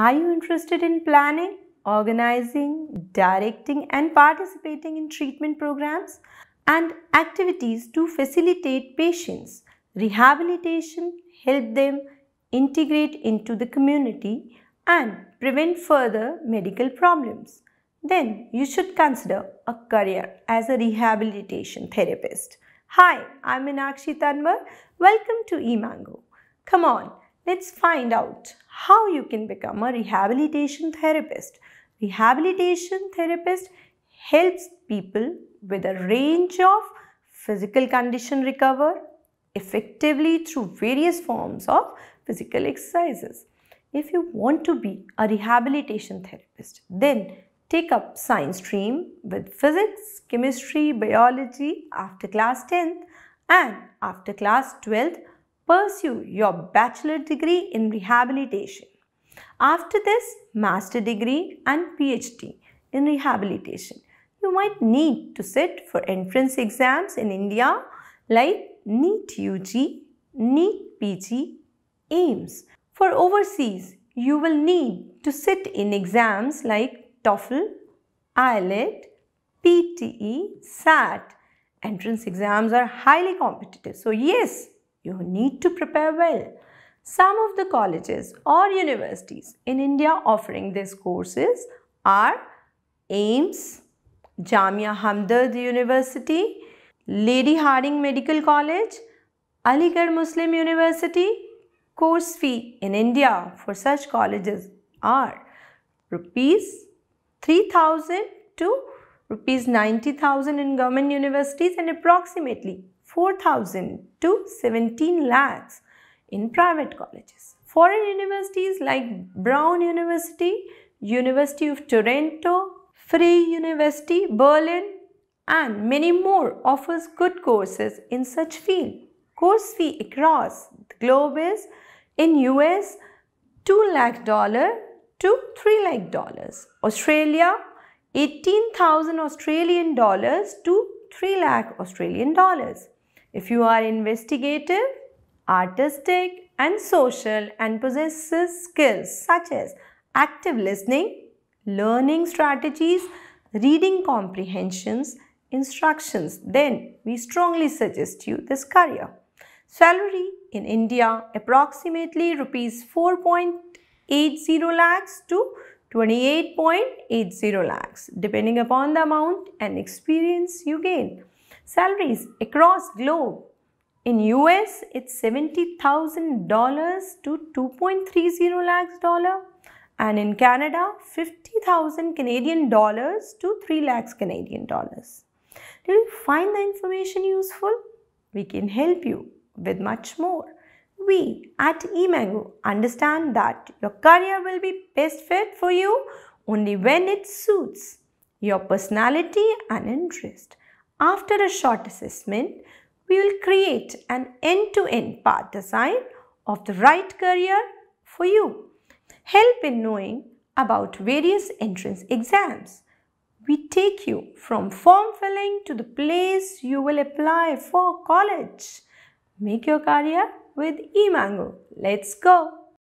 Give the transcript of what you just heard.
Are you interested in planning, organizing, directing and participating in treatment programs and activities to facilitate patients, rehabilitation, help them integrate into the community and prevent further medical problems? Then you should consider a career as a rehabilitation therapist. Hi, I'm Inakshi Tanwar. Welcome to eMango. Come on, Let's find out how you can become a rehabilitation therapist. Rehabilitation therapist helps people with a range of physical condition recover effectively through various forms of physical exercises. If you want to be a rehabilitation therapist, then take up science stream with physics, chemistry, biology after class 10th and after class 12th pursue your bachelor degree in rehabilitation. After this, master degree and PhD in rehabilitation. You might need to sit for entrance exams in India like NEET UG, NEET PG, AIMS. For overseas, you will need to sit in exams like TOEFL, IELTS, PTE, SAT. Entrance exams are highly competitive. So yes, you need to prepare well. Some of the colleges or universities in India offering these courses are AIMS, Jamia Hamdard University, Lady Harding Medical College, Aligarh Muslim University. Course fee in India for such colleges are rupees 3000 to rupees 90000 in government universities and approximately 4,000 to 17 lakhs in private colleges. Foreign universities like Brown University, University of Toronto, Free University, Berlin and many more offers good courses in such field. Course fee across the globe is in US 2 lakh dollar to 3 lakh dollars. Australia 18,000 Australian dollars to 3 lakh Australian dollars. If you are investigative, artistic and social and possesses skills such as active listening, learning strategies, reading comprehensions, instructions, then we strongly suggest you this career. Salary in India approximately rupees 4.80 lakhs to 28.80 lakhs depending upon the amount and experience you gain salaries across globe. In US, it's $70,000 to 2.30 lakhs dollar and in Canada, 50,000 Canadian dollars to 3 lakhs Canadian dollars. Did you find the information useful? We can help you with much more. We at eMango understand that your career will be best fit for you only when it suits your personality and interest. After a short assessment, we will create an end-to-end -end path design of the right career for you. Help in knowing about various entrance exams. We take you from form filling to the place you will apply for college. Make your career with eMango. Let's go!